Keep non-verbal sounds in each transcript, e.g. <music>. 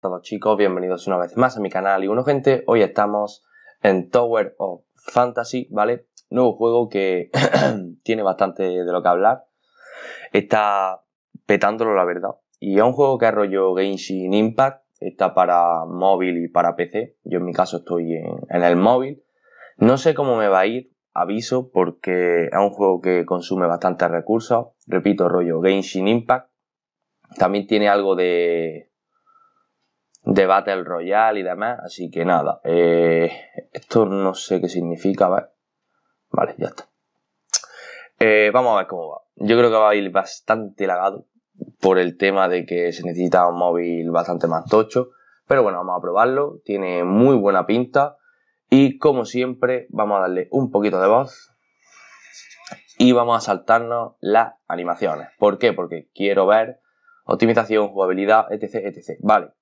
todos chicos, bienvenidos una vez más a mi canal y bueno gente, hoy estamos en Tower of Fantasy, ¿vale? Nuevo juego que <clears throat> tiene bastante de lo que hablar, está petándolo la verdad y es un juego que es rollo Genshin Impact, está para móvil y para PC, yo en mi caso estoy en, el móvil, no sé cómo me va a ir, aviso porque es un juego que consume bastantes recursos, repito rollo Genshin Impact, también tiene algo de de Battle Royale y demás. Así que nada, eh, esto no sé qué significa, ¿vale? Vale, ya está. Eh, vamos a ver cómo va. Yo creo que va a ir bastante lagado por el tema de que se necesita un móvil bastante más tocho. Pero bueno, vamos a probarlo. Tiene muy buena pinta. Y como siempre, vamos a darle un poquito de voz. Y vamos a saltarnos las animaciones. ¿Por qué? Porque quiero ver optimización, jugabilidad, etc, etc. Vale,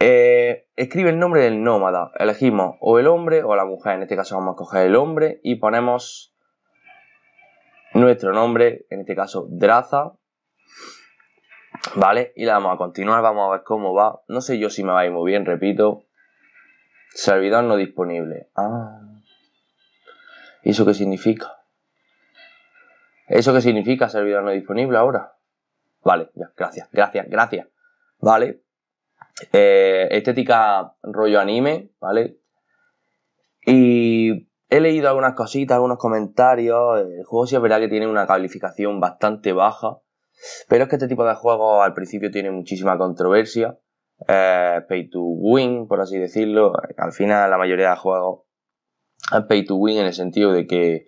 eh, escribe el nombre del nómada. Elegimos o el hombre o la mujer. En este caso vamos a coger el hombre y ponemos nuestro nombre, en este caso Draza. ¿Vale? Y la vamos a continuar, vamos a ver cómo va. No sé yo si me va a ir muy bien, repito. Servidor no disponible. Ah. eso qué significa? ¿Eso qué significa servidor no disponible ahora? Vale, ya, gracias, gracias, gracias. Vale, eh, estética rollo anime, ¿vale? Y he leído algunas cositas, algunos comentarios. El juego sí es verdad que tiene una calificación bastante baja, pero es que este tipo de juegos al principio tiene muchísima controversia. Eh, pay to win, por así decirlo. Al final, la mayoría de juegos es pay to win en el sentido de que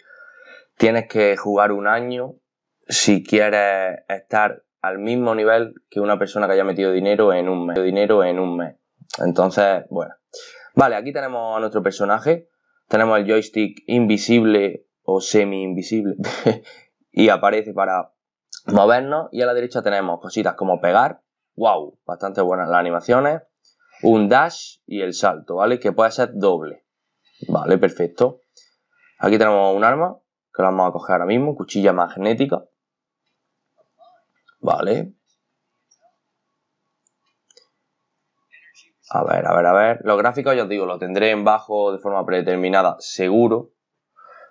tienes que jugar un año si quieres estar al mismo nivel que una persona que haya metido dinero en un mes. Dinero en un mes. Entonces, bueno. Vale, aquí tenemos a nuestro personaje. Tenemos el joystick invisible o semi-invisible. <laughs> y aparece para movernos. Y a la derecha tenemos cositas como pegar. ¡Wow! Bastante buenas las animaciones. Un dash y el salto, ¿vale? Que puede ser doble. Vale, perfecto. Aquí tenemos un arma que la vamos a coger ahora mismo. Cuchilla magnética. Vale. A ver, a ver, a ver. Los gráficos, ya os digo, los tendré en bajo de forma predeterminada, seguro.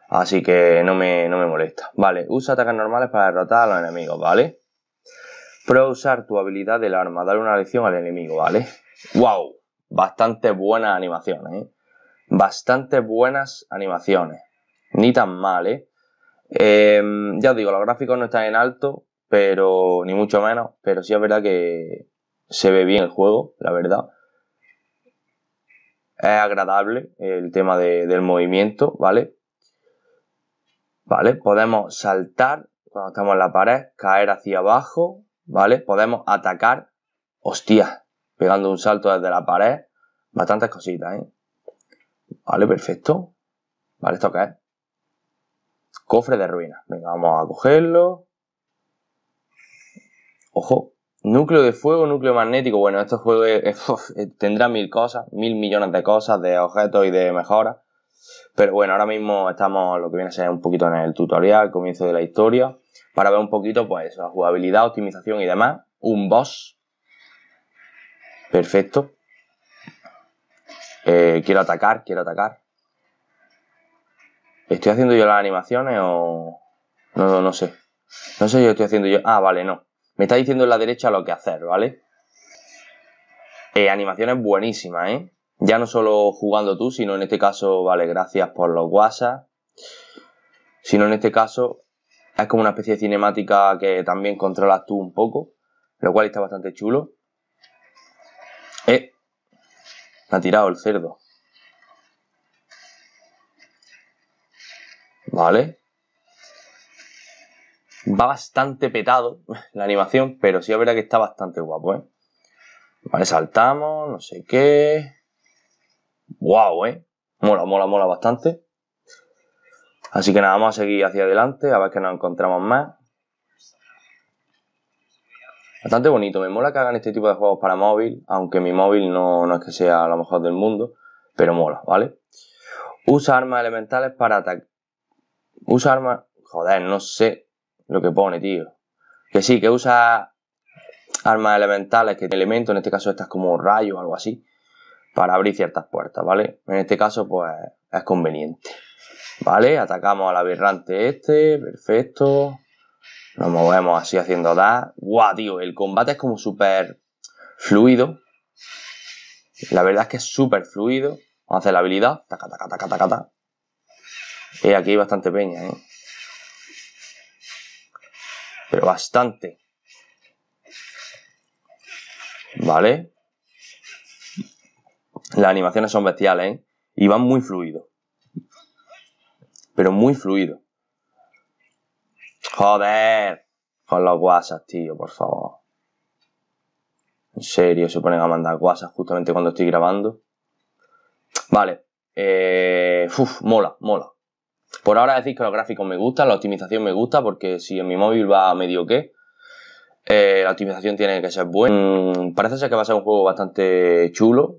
Así que no me, no me molesta. Vale, usa ataques normales para derrotar a los enemigos, ¿vale? pero usar tu habilidad del arma, dar una lección al enemigo, ¿vale? ¡Wow! Bastante buenas animaciones, ¿eh? Bastante buenas animaciones. Ni tan mal, eh em, ya os digo, los gráficos no están en alto, pero ni mucho menos, pero sí es verdad que se ve bien el juego, la verdad. Es agradable el tema del movimiento, ¿vale? ¿Vale? Podemos saltar cuando estamos en la pared, caer hacia abajo, ¿vale? Podemos atacar, hostia, pegando un salto desde la pared, bastantes cositas, ¿eh? Vale, perfecto. Vale, ¿esto qué Cofre de ruinas. Venga, vamos a cogerlo. Ojo, núcleo de fuego, núcleo magnético. Bueno, este juego eh, tendrá mil cosas, mil millones de cosas, de objetos y de mejoras. Pero bueno, ahora mismo estamos lo que viene a ser un poquito en el tutorial, comienzo de la historia, para ver un poquito pues la jugabilidad, optimización y demás. Un boss. Perfecto. Eh, quiero atacar, quiero atacar. ¿Estoy haciendo yo las animaciones o.? No, no, sé. No sé si yo estoy haciendo yo. Ah, vale, no. Me está diciendo en la derecha lo que hacer, ¿vale? Animación eh, animaciones buenísima, ¿eh? Ya no solo jugando tú, sino en este caso, vale, gracias por los WhatsApp. Sino en este caso, es como una especie de cinemática que también controlas tú un poco, lo cual está bastante chulo. Eh, me ha tirado el cerdo. Vale. Va bastante petado <laughs> la animación, pero sí es verdad que está bastante guapo, ¿eh? Vale, saltamos, no sé qué. Guau, ¿eh? Mola, mola, mola bastante. Así que nada, vamos a seguir hacia adelante, a ver qué nos encontramos más. Bastante bonito, me mola que hagan este tipo de juegos para móvil, aunque mi móvil no, no es que sea lo mejor del mundo, pero mola, ¿vale? Usa armas elementales para atacar. Usa armas. Joder, no sé lo que pone, tío. Que sí, que usa armas elementales, que elemento, en este caso estas como rayos o algo así, para abrir ciertas puertas, ¿vale? En este caso, pues es conveniente. ¿Vale? Atacamos al aberrante este, perfecto. Nos movemos así haciendo da ¡Guau, tío! El combate es como súper fluido. La verdad es que es súper fluido. Vamos a hacer la habilidad. Y aquí hay bastante peña, ¿eh? pero bastante. ¿Vale? Las animaciones son bestiales, ¿eh? Y van muy fluido. Pero muy fluido. Joder. Con los WhatsApp, tío, por favor. En serio, se ponen a mandar WhatsApp justamente cuando estoy grabando. Vale. Eh, mola, mola. Por ahora decir que los gráficos me gustan, la optimización me gusta, porque si en mi móvil va medio que, eh, la optimización tiene que ser buena. Mm, parece ser que va a ser un juego bastante chulo.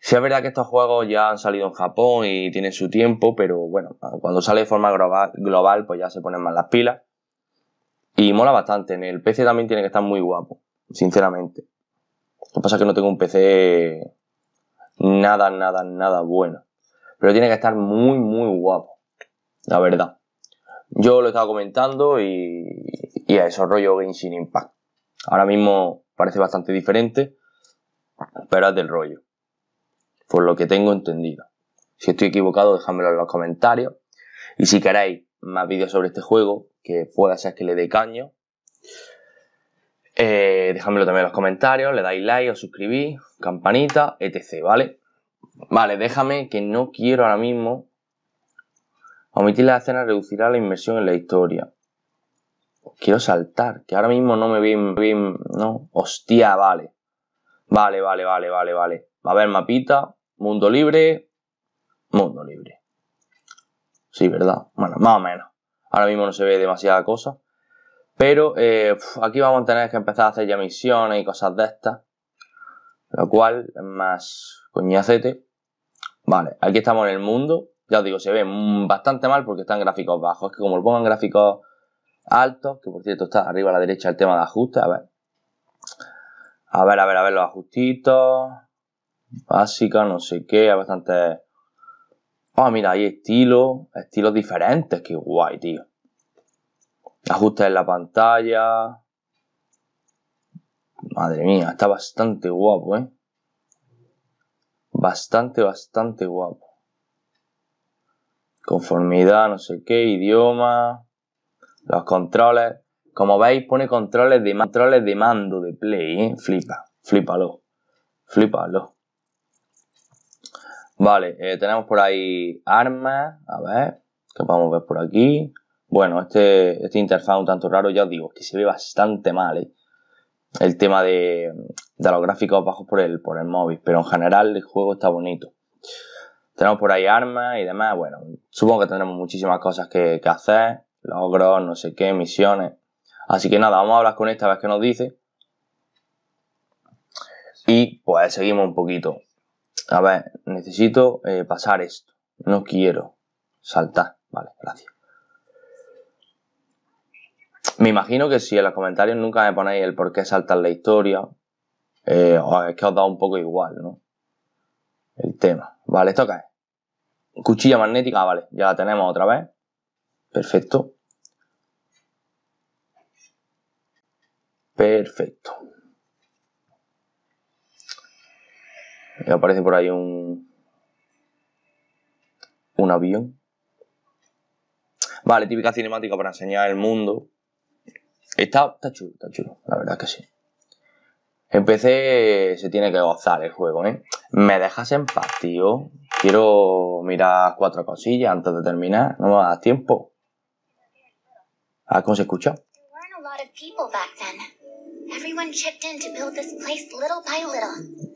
Si es verdad que estos juegos ya han salido en Japón y tienen su tiempo, pero bueno, cuando sale de forma global, global pues ya se ponen más las pilas. Y mola bastante. En el PC también tiene que estar muy guapo, sinceramente. Lo que pasa es que no tengo un PC nada, nada, nada bueno pero tiene que estar muy, muy guapo, la verdad. Yo lo estado comentando y, y a eso, rollo Genshin Impact. Ahora mismo parece bastante diferente, pero es del rollo, por lo que tengo entendido. Si estoy equivocado, dejádmelo en los comentarios. Y si queréis más vídeos sobre este juego, que pueda ser que le dé caño, eh, también en los comentarios, le dais like, os suscribís, campanita, etc. ¿Vale? Vale, déjame que no quiero ahora mismo. Omitir la escena reducirá la inversión en la historia. Quiero saltar, que ahora mismo no me bien, no. Hostia, vale. Vale, vale, vale, vale, vale. va A haber mapita, mundo libre, mundo libre. Sí, ¿verdad? Bueno, más o menos. Ahora mismo no se ve demasiada cosa. Pero eh, aquí vamos a tener que empezar a hacer ya misiones y cosas de estas. Lo cual, más coñacete. Vale, aquí estamos en el mundo. Ya os digo, se ve bastante mal porque están gráficos bajos. Es que como lo pongan gráficos altos, que por cierto está arriba a la derecha el tema de ajustes a ver. A ver, a ver, a ver los ajustitos. Básica, no sé qué, hay bastante... Ah, mira, hay estilos, estilos diferentes, qué guay, tío. Ajustes en la pantalla, Madre mía, está bastante guapo, ¿eh? Bastante, bastante guapo. Conformidad, no sé qué, idioma, los controles. Como veis, pone controles de, controles de mando de play, ¿eh? Flipa, flipalo, flipalo. Vale, eh, tenemos por ahí armas, a ver, ¿qué podemos ver por aquí? Bueno, este, este interfaz un tanto raro, ya os digo, que se ve bastante mal, ¿eh? el tema de, los gráficos bajos por el, por el móvil, pero en general el juego está bonito. Tenemos por ahí armas y demás, bueno, supongo que tendremos muchísimas cosas que, hacer, logros, no sé qué, misiones. Así que nada, vamos a hablar con esta vez que nos dice. Y pues seguimos un poquito. A ver, necesito eh, pasar esto. No quiero saltar. Vale, gracias. Me imagino que si en los comentarios nunca me ponéis el por qué saltar la historia, eh, es que os da un poco igual, ¿no? El tema. Vale, esto qué es. Cuchilla magnética, vale, ya la tenemos otra vez. Perfecto. Perfecto. Me aparece por ahí un. un avión. Vale, típica cinemática para enseñar el mundo. Está, chulo, está chulo, la verdad que sí. Empecé, se tiene que gozar el juego, ¿eh? Me dejas en paz, tío. Quiero mirar cuatro cosillas antes de terminar. No me das tiempo. A cómo se escucha.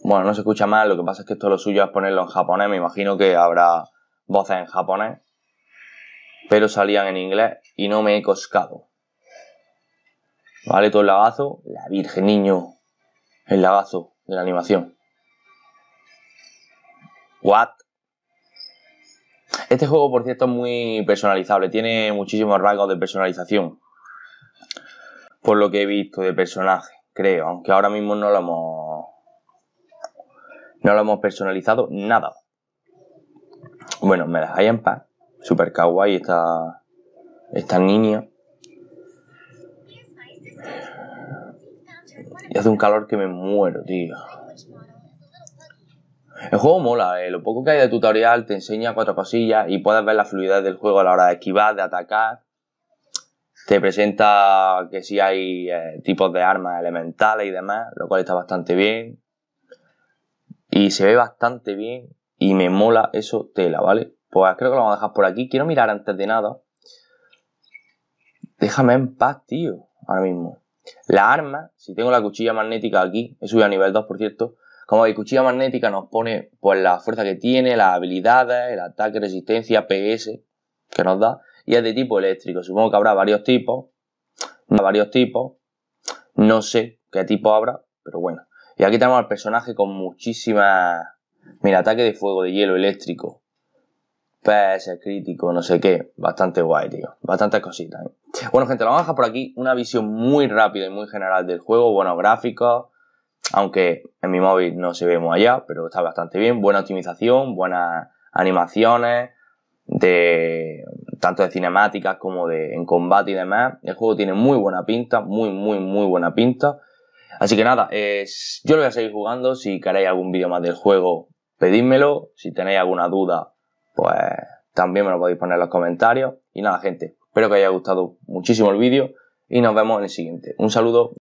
Bueno, no se escucha mal. Lo que pasa es que esto lo suyo es ponerlo en japonés. Me imagino que habrá voces en japonés. Pero salían en inglés y no me he coscado. Vale, todo el lagazo. La Virgen, niño. El lagazo de la animación. What? Este juego, por cierto, es muy personalizable. Tiene muchísimos rasgos de personalización. Por lo que he visto de personaje, creo. Aunque ahora mismo no lo hemos. No lo hemos personalizado nada. Bueno, me hay en paz. Super kawaii está Esta niña. Y hace un calor que me muero, tío. El juego mola, eh. lo poco que hay de tutorial te enseña cuatro cosillas y puedes ver la fluidez del juego a la hora de esquivar, de atacar. Te presenta que si hay eh, tipos de armas elementales y demás, lo cual está bastante bien. Y se ve bastante bien y me mola eso tela, ¿vale? Pues creo que lo vamos a dejar por aquí. Quiero mirar antes de nada. Déjame en paz, tío, ahora mismo. La arma, si tengo la cuchilla magnética aquí, he subido a nivel 2 por cierto, como hay cuchilla magnética nos pone pues la fuerza que tiene, las habilidades, el ataque, resistencia, PS que nos da, y es de tipo eléctrico, supongo que habrá varios tipos, varios tipos, no sé qué tipo habrá, pero bueno. Y aquí tenemos al personaje con muchísima Mira, ataque de fuego, de hielo, eléctrico, PS, crítico, no sé qué. Bastante guay, tío. Bastantes cositas. Eh. Bueno, gente, vamos a dejar por aquí una visión muy rápida y muy general del juego. Buenos gráficos, aunque en mi móvil no se ve muy allá, pero está bastante bien. Buena optimización, buenas animaciones, de tanto de cinemáticas como de en combate y demás. El juego tiene muy buena pinta, muy, muy, muy buena pinta. Así que nada, yo lo voy a seguir jugando. Si queréis algún vídeo más del juego, pedídmelo. Si tenéis alguna duda, pues también me lo podéis poner en los comentarios. Y nada, gente, espero que os haya gustado muchísimo el vídeo y nos vemos en el siguiente. Un saludo.